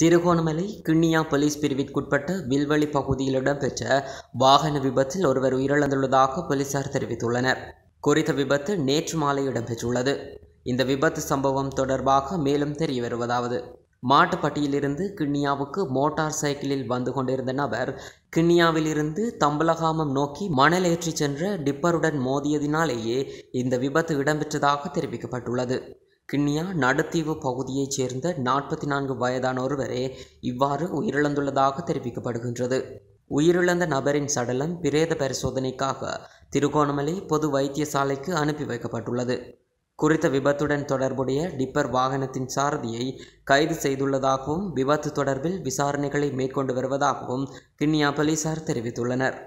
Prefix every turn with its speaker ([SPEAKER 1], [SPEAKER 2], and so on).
[SPEAKER 1] Trincomalee Kinniya police பிரிவிற்குட்பட்ட வில்வழி பகுதியில் இடம்பெற்ற வாகன விபத்தில் ஒருவர் உயிரிழந்துள்ளதாக போலீசார் தெரிவித்துள்ளனர் குறித்த விபத்து நேற்று மாலை இடம்பெற்றுள்ளது இந்த விபத்து சம்பவம் தொடர்பாக மேலும் தெரிய வருவதாவது மாட்டுப்பட்டியிலிருந்து கிண்ணியாவுக்கு மோட்டார் சைக்கிளில் வந்து கொண்டிருந்த நபர் கிண்ணியாவிலிருந்து தம்பலகாமம் நோக்கி மணல் ஏற்றிச் சென்ற டிப்பருடன் மோதியதினாலேயே இந்த விபத்து இடம்பெற்றதாக தெரிவிக்கப்பட்டுள்ளது கிண்ணியா நடுத்தீவு பகுதியைச் சேர்ந்த நாற்பத்தி நான்கு வயதான ஒருவரே இவ்வாறு உயிரிழந்துள்ளதாக தெரிவிக்கப்படுகின்றது உயிரிழந்த நபரின் சடலம் பிரேத பரிசோதனைக்காக திருகோணமலை பொது வைத்தியசாலைக்கு அனுப்பி வைக்கப்பட்டுள்ளது குறித்த விபத்துடன் தொடர்புடைய டிப்பர் வாகனத்தின் சாரதியை கைது செய்துள்ளதாகவும் விபத்து தொடர்பில் விசாரணைகளை மேற்கொண்டு வருவதாகவும் கிண்ணியா போலீசார் தெரிவித்துள்ளனர்